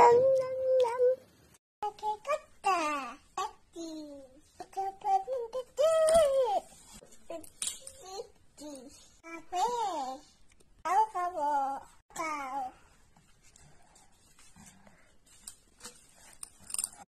Hello.